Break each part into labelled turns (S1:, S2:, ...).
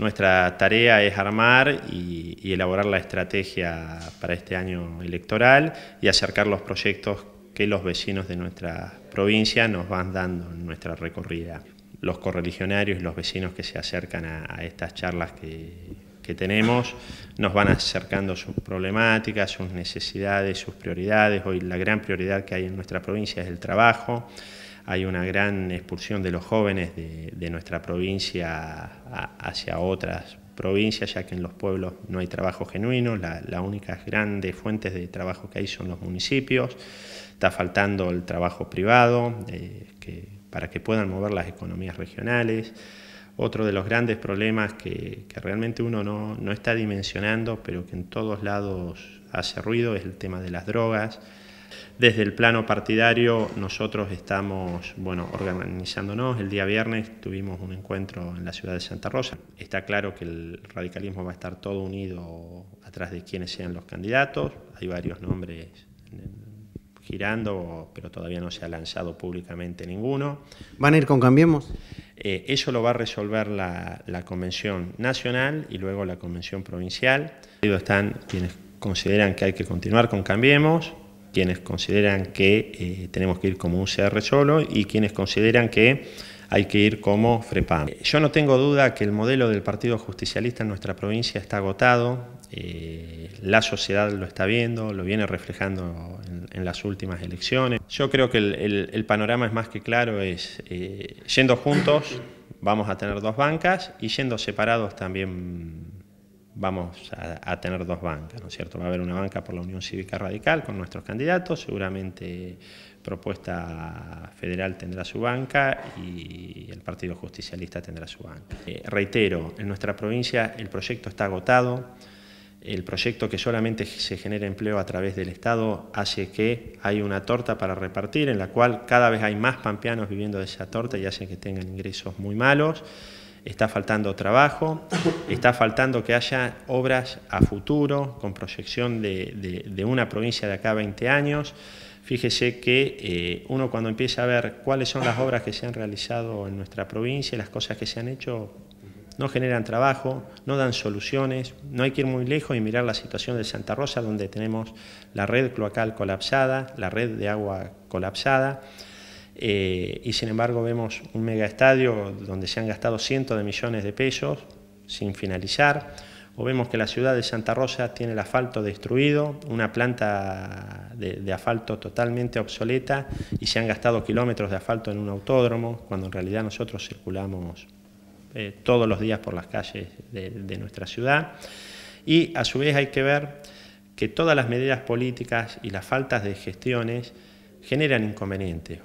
S1: Nuestra tarea es armar y, elaborar la estrategia para este año electoral y acercar los proyectos que los vecinos de nuestra provincia nos van dando en nuestra recorrida. Los correligionarios y los vecinos que se acercan a, estas charlas que, que tenemos nos van acercando sus problemáticas, sus necesidades, sus prioridades. Hoy la gran prioridad que hay en nuestra provincia es el trabajo hay una gran expulsión de los jóvenes de, nuestra provincia hacia otras provincias, ya que en los pueblos no hay trabajo genuino, las la únicas grandes fuentes de trabajo que hay son los municipios, está faltando el trabajo privado eh, para que puedan mover las economías regionales. Otro de los grandes problemas que, realmente uno no está dimensionando, pero que en todos lados hace ruido, es el tema de las drogas desde el plano partidario nosotros estamos bueno, organizándonos. El día viernes tuvimos un encuentro en la ciudad de Santa Rosa. Está claro que el radicalismo va a estar todo unido atrás de quienes sean los candidatos. Hay varios nombres girando, pero todavía no se ha lanzado públicamente ninguno. ¿Van a ir con Cambiemos? Eh, eso lo va a resolver la, Convención Nacional y luego la Convención Provincial. Están quienes consideran que hay que continuar con Cambiemos, quienes consideran que eh, tenemos que ir como un CR solo y quienes consideran que hay que ir como FREPAM. Yo no tengo duda que el modelo del Partido Justicialista en nuestra provincia está agotado, eh, la sociedad lo está viendo, lo viene reflejando en, las últimas elecciones. Yo creo que el, panorama es más que claro, es eh, yendo juntos vamos a tener dos bancas y yendo separados también vamos a, tener dos bancas, ¿no es cierto? Va a haber una banca por la Unión Cívica Radical con nuestros candidatos, seguramente Propuesta Federal tendrá su banca y el Partido Justicialista tendrá su banca. Eh, reitero, en nuestra provincia el proyecto está agotado, el proyecto que solamente se genera empleo a través del Estado hace que hay una torta para repartir en la cual cada vez hay más pampeanos viviendo de esa torta y hacen que tengan ingresos muy malos está faltando trabajo, está faltando que haya obras a futuro con proyección de, una provincia de acá a 20 años. Fíjese que eh, uno cuando empieza a ver cuáles son las obras que se han realizado en nuestra provincia, las cosas que se han hecho, no generan trabajo, no dan soluciones, no hay que ir muy lejos y mirar la situación de Santa Rosa, donde tenemos la red cloacal colapsada, la red de agua colapsada. Eh, y sin embargo vemos un megaestadio donde se han gastado cientos de millones de pesos sin finalizar, o vemos que la ciudad de Santa Rosa tiene el asfalto destruido, una planta de, asfalto totalmente obsoleta y se han gastado kilómetros de asfalto en un autódromo, cuando en realidad nosotros circulamos eh, todos los días por las calles de nuestra ciudad. Y a su vez hay que ver que todas las medidas políticas y las faltas de gestiones generan inconvenientes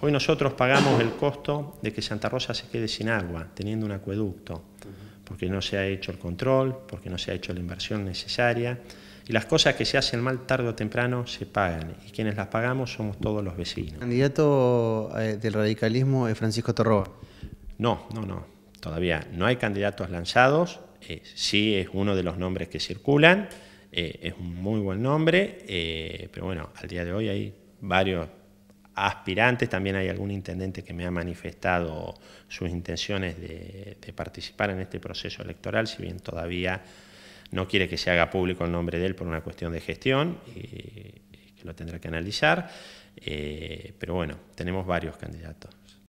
S1: Hoy nosotros pagamos el costo de que Santa Rosa se quede sin agua, teniendo un acueducto, porque no se ha hecho el control, porque no se ha hecho la inversión necesaria. Y las cosas que se hacen mal tarde o temprano se pagan, y quienes las pagamos somos todos los vecinos. candidato eh, del radicalismo es Francisco Torroba? No, no, no. Todavía no hay candidatos lanzados. Eh, sí es uno de los nombres que circulan. Eh, es un muy buen nombre, pero bueno, al día de hoy hay varios aspirantes, también hay algún intendente que me ha manifestado sus intenciones de, participar en este proceso electoral, si bien todavía no quiere que se haga público el nombre de él por una cuestión de gestión, y que lo tendrá que analizar, eh, pero bueno, tenemos varios candidatos.